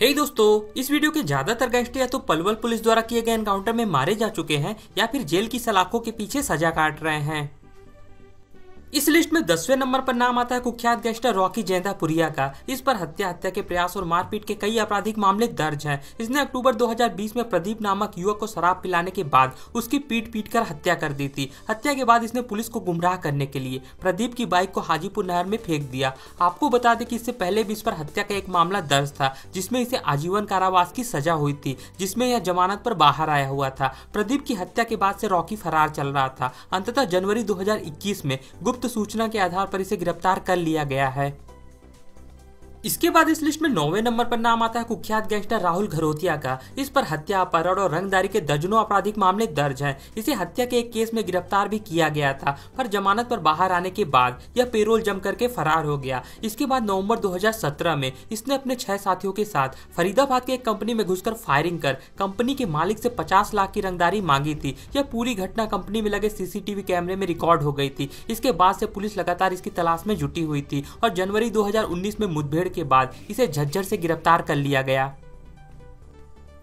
हे hey दोस्तों इस video के ज्यादातर गैंगस्टर या तो पलवल पुलिस द्वारा किए गए एनकाउंटर में मारे जा चुके हैं या फिर जेल की सलाखों के पीछे सजा काट रहे हैं इस लिस्ट में दसवें नंबर पर नाम आता है कुख्यात गैंगस्टर रॉकी पुरिया का इस पर हत्या हत्या के प्रयास और मारपीट के कई आपराधिक मामले दर्ज हैं इसने अक्टूबर 2020 में प्रदीप नामक युवक को शराब पिलाने के बाद उसकी पीट पीट कर हत्या कर दी थी हत्या के बाद इसने पुलिस को गुमराह करने के लिए प्रदीप की बाइक को हाजीपुर नहर में फेंक दिया आपको बता दें कि इससे पहले भी इस पर हत्या का एक मामला दर्ज था जिसमे इसे आजीवन कारावास की सजा हुई थी जिसमे यह जमानत पर बाहर आया हुआ था प्रदीप की हत्या के बाद से रॉकी फरार चल रहा था अंततः जनवरी दो में गुप्त गुप्त सूचना के आधार पर इसे गिरफ्तार कर लिया गया है इसके बाद इस लिस्ट में नौवे नंबर पर नाम आता है कुख्यात गैंगस्टर राहुल घरोतिया का इस पर हत्या अपहरण और रंगदारी के दर्जनों आपराधिक मामले दर्ज हैं इसे हत्या के एक केस में गिरफ्तार भी किया गया था पर जमानत पर बाहर आने के बाद यह पेरोल जम करके फरार हो गया इसके बाद नवंबर 2017 में इसने अपने छह साथियों के साथ फरीदाबाद के एक कंपनी में घुसकर फायरिंग कर कंपनी के मालिक से पचास लाख की रंगदारी मांगी थी यह पूरी घटना कंपनी में लगे सीसीटीवी कैमरे में रिकॉर्ड हो गई थी इसके बाद से पुलिस लगातार इसकी तलाश में जुटी हुई थी और जनवरी दो में मुठभेड़ के बाद इसे झज्जर से गिरफ्तार कर लिया गया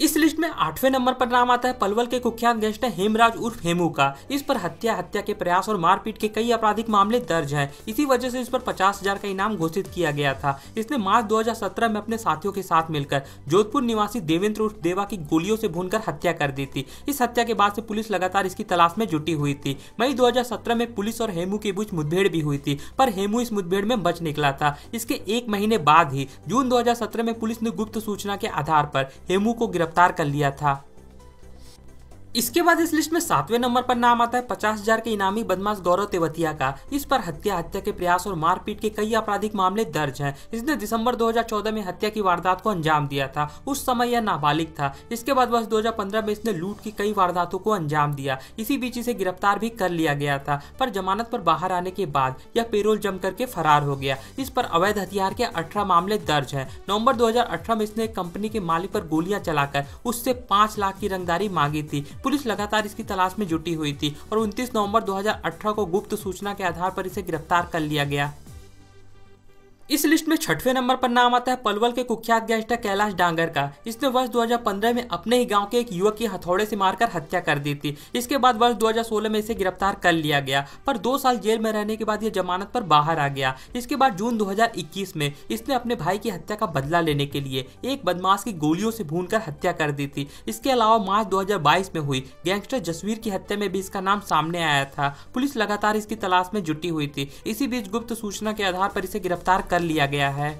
इस लिस्ट में आठवें नंबर पर नाम आता है पलवल के कुख्यात गैंगस्टर हेमराज उर्फ हेमू का इस पर हत्या हत्या के प्रयास और मारपीट के कई आपराधिक मामले दर्ज हैं इसी वजह से इस पर पचास हजार का इनाम घोषित किया गया था इसने मार्च 2017 में अपने साथियों के साथ मिलकर जोधपुर निवासी देवेंद्र उर्फ देवा की गोलियों से भून हत्या कर दी थी इस हत्या के बाद से पुलिस लगातार इसकी तलाश में जुटी हुई थी मई दो में पुलिस और हेमू के बीच मुठभेड़ भी हुई थी पर हेमू इस मुठभेड़ में बच निकला था इसके एक महीने बाद ही जून दो में पुलिस ने गुप्त सूचना के आधार पर हेमू को गिरफ्तार गिरफ्तार कर लिया था इसके बाद इस लिस्ट में सातवें नंबर पर नाम आता है पचास हजार के इनामी बदमाश गौरव तेवतिया का इस पर हत्या हत्या के प्रयास और मारपीट के कई आपराधिक मामले दर्ज हैं इसने दिसंबर 2014 में हत्या की वारदात को अंजाम दिया था उस समय यह नाबालिग था इसके बाद वर्ष 2015 में इसने लूट की कई वारदातों को अंजाम दिया इसी बीच इसे गिरफ्तार भी कर लिया गया था पर जमानत पर बाहर आने के बाद यह पेरोल जम करके फरार हो गया इस पर अवैध हथियार के अठारह मामले दर्ज है नवम्बर दो में इसने कंपनी के मालिक पर गोलियां चलाकर उससे पांच लाख की रंगदारी मांगी थी पुलिस लगातार इसकी तलाश में जुटी हुई थी और 29 नवंबर 2018 को गुप्त सूचना के आधार पर इसे गिरफ्तार कर लिया गया इस लिस्ट में छठवें नंबर पर नाम आता है पलवल के कुख्यात गैंगस्टर कैलाश डांगर का इसने वर्ष 2015 में अपने ही गांव के एक युवक की हथौड़े से मारकर हत्या कर दी थी इसके बाद वर्ष 2016 में इसे गिरफ्तार कर लिया गया पर दो साल जेल में रहने के बाद यह जमानत पर बाहर आ गया इसके बाद जून 2021 में इसने अपने भाई की हत्या का बदला लेने के लिए एक बदमाश की गोलियों से भून कर हत्या कर दी थी इसके अलावा मार्च दो में हुई गैंगस्टर जसवीर की हत्या में भी इसका नाम सामने आया था पुलिस लगातार इसकी तलाश में जुटी हुई थी इसी बीच गुप्त सूचना के आधार पर इसे गिरफ्तार कर लिया गया है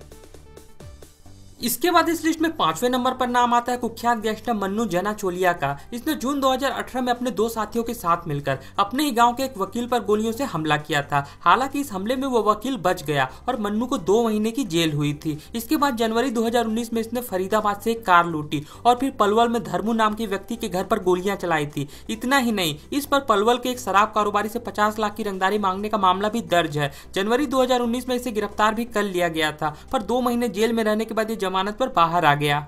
इसके बाद इस लिस्ट में पांचवें नंबर पर नाम आता है कुख्यात गैंगस्टर मन्नू जना चोलिया का इसने जून 2018 में अपने दो साथियों के साथ मिलकर अपने ही गांव के एक वकील पर गोलियों से हमला किया था हालांकि इस हमले में वो वकील बच गया और मन्नू को दो महीने की जेल हुई थी इसके बाद जनवरी 2019 में इसने फरीदाबाद से एक कार लूटी और फिर पलवल में धर्मू नाम के व्यक्ति के घर पर गोलियां चलाई थी इतना ही नहीं इस पर पलवल के एक शराब कारोबारी से पचास लाख की रंगदारी मांगने का मामला भी दर्ज है जनवरी दो में इसे गिरफ्तार भी कर लिया गया था पर दो महीने जेल में रहने के बाद ये जमानत पर बाहर आ गया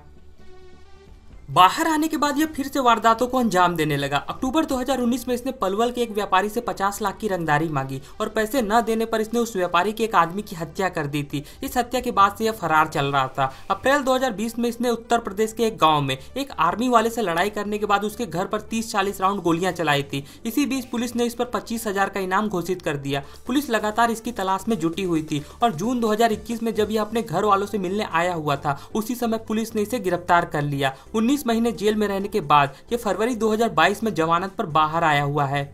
बाहर आने के बाद यह फिर से वारदातों को अंजाम देने लगा अक्टूबर 2019 में इसने पलवल के एक व्यापारी से 50 लाख की रंगदारी मांगी और पैसे न देने पर इसने उस व्यापारी के एक आदमी की हत्या कर दी थी इस हत्या के बाद से यह फरार चल रहा था अप्रैल 2020 में इसने उत्तर प्रदेश के एक गाँव में एक आर्मी वाले से लड़ाई करने के बाद उसके घर पर तीस चालीस राउंड गोलियां चलाई थी इसी बीच पुलिस ने इस पर पच्चीस का इनाम घोषित कर दिया पुलिस लगातार इसकी तलाश में जुटी हुई थी और जून दो में जब यह अपने घर वालों से मिलने आया हुआ था उसी समय पुलिस ने इसे गिरफ्तार कर लिया उन्नीस 19 महीने जेल में रहने के बाद ये फरवरी 2022 में जमानत पर बाहर आया हुआ है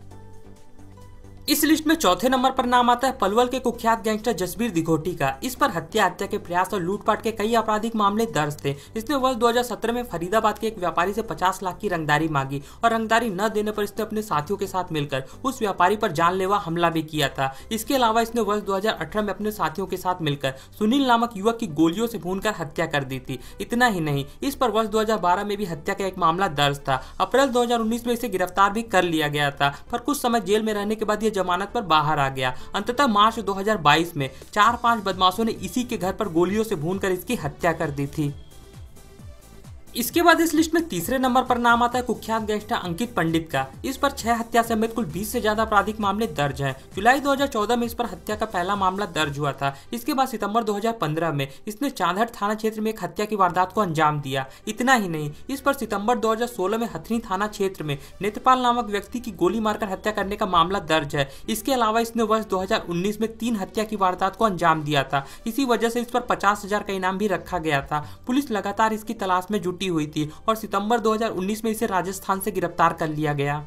इस लिस्ट में चौथे नंबर पर नाम आता है पलवल के कुख्यात गैंगस्टर जसबीर दिघोटी का इस पर हत्या हत्या के प्रयास और लूटपाट के कई आपराधिक मामले दर्ज थे इसने वर्ष 2017 में फरीदाबाद के एक व्यापारी से 50 लाख की रंगदारी मांगी और रंगदारी न देने पर इसने अपने साथियों के साथ मिलकर उस व्यापारी पर जानलेवा हमला भी किया था इसके अलावा इसने वर्ष दो में अपने साथियों के साथ मिलकर सुनील नामक युवक की गोलियों से भून हत्या कर दी थी इतना ही नहीं इस पर वर्ष 2012 में भी हत्या का एक मामला दर्ज था अप्रैल 2019 में इसे गिरफ्तार भी कर लिया गया था पर कुछ समय जेल में रहने के बाद यह जमानत पर बाहर आ गया अंततः मार्च 2022 में चार पांच बदमाशों ने इसी के घर पर गोलियों से भूनकर इसकी हत्या कर दी थी इसके बाद इस लिस्ट में तीसरे नंबर पर नाम आता है कुख्यात गैंगस्टर अंकित पंडित का इस पर छह हत्या समेत कुल 20 से ज्यादा आपराधिक मामले दर्ज हैं। जुलाई 2014 में इस पर हत्या का पहला मामला दर्ज हुआ था इसके बाद सितंबर 2015 में इसने चांदहट थाना क्षेत्र में एक हत्या की वारदात को अंजाम दिया इतना ही नहीं इस पर सितम्बर दो में हथनी थाना क्षेत्र में नेत्रपाल नामक व्यक्ति की गोली मारकर हत्या करने का मामला दर्ज है इसके अलावा इसने वर्ष दो में तीन हत्या की वारदात को अंजाम दिया था इसी वजह से इस पर पचास का इनाम भी रखा गया था पुलिस लगातार इसकी तलाश में जुट हुई थी और सितंबर 2019 में इसे राजस्थान से गिरफ्तार कर लिया गया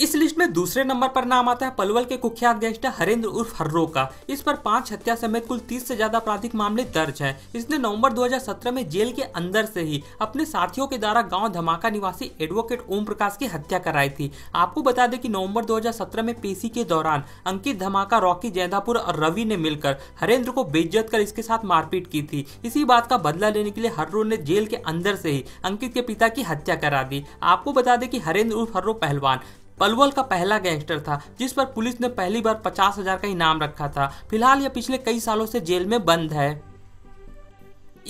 इस लिस्ट में दूसरे नंबर पर नाम आता है पलवल के कुख्यात गैंगस्टर हरेंद्र उर्फ हर्रो का इस पर पांच हत्या समेत कुल तीस से ज्यादा आपराधिक मामले दर्ज हैं। इसने नवंबर 2017 में जेल के अंदर से ही अपने साथियों के द्वारा गांव धमाका निवासी एडवोकेट ओम प्रकाश की हत्या कराई थी आपको बता दें कि नवंबर 2017 में पेशी के दौरान अंकित धमाका रॉकी जैदापुर और रवि ने मिलकर हरेंद्र को बेज्जत कर इसके साथ मारपीट की थी इसी बात का बदला लेने के लिए हर्रो ने जेल के अंदर से ही अंकित के पिता की हत्या करा दी आपको बता दें कि हरेंद्र उर्फ हर्रो पहलवान पलवल का पहला गैंगस्टर था जिस पर पुलिस ने पहली बार पचास हजार का इनाम रखा था फिलहाल यह पिछले कई सालों से जेल में बंद है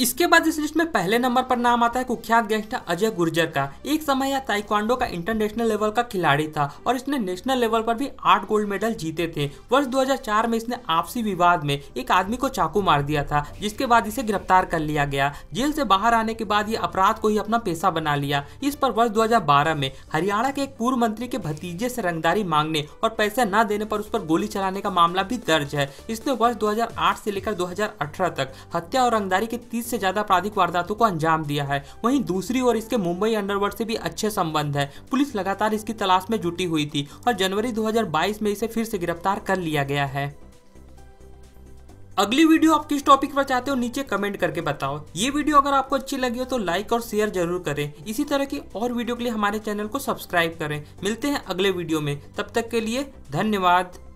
इसके बाद इस लिस्ट में पहले नंबर पर नाम आता है कुख्यात गैंगस्टर अजय गुर्जर का एक समय यह ताइक्वांडो का इंटरनेशनल लेवल का खिलाड़ी था और इसने नेशनल लेवल पर भी आठ गोल्ड मेडल जीते थे वर्ष 2004 में इसने आपसी विवाद में एक आदमी को चाकू मार दिया था जिसके बाद इसे गिरफ्तार कर लिया गया जेल से बाहर आने के बाद ये अपराध को ही अपना पेशा बना लिया इस पर वर्ष दो में हरियाणा के एक पूर्व मंत्री के भतीजे से रंगदारी मांगने और पैसे न देने पर उस पर गोली चलाने का मामला भी दर्ज है इसने वर्ष दो से लेकर दो तक हत्या और रंगदारी के तीस से ज्यादा आपराधिक वारदातों को अंजाम दिया है वहीं दूसरी ओर इसके मुंबई अंडरवर्ल्ड से भी अच्छे संबंध है पुलिस लगातार इसकी तलाश में जुटी हुई थी और जनवरी 2022 में इसे फिर से गिरफ्तार कर लिया गया है अगली वीडियो आप किस टॉपिक पर चाहते हो नीचे कमेंट करके बताओ ये वीडियो अगर आपको अच्छी लगी हो तो लाइक और शेयर जरूर करें इसी तरह की और वीडियो के लिए हमारे चैनल को सब्सक्राइब करें मिलते हैं अगले वीडियो में तब तक के लिए धन्यवाद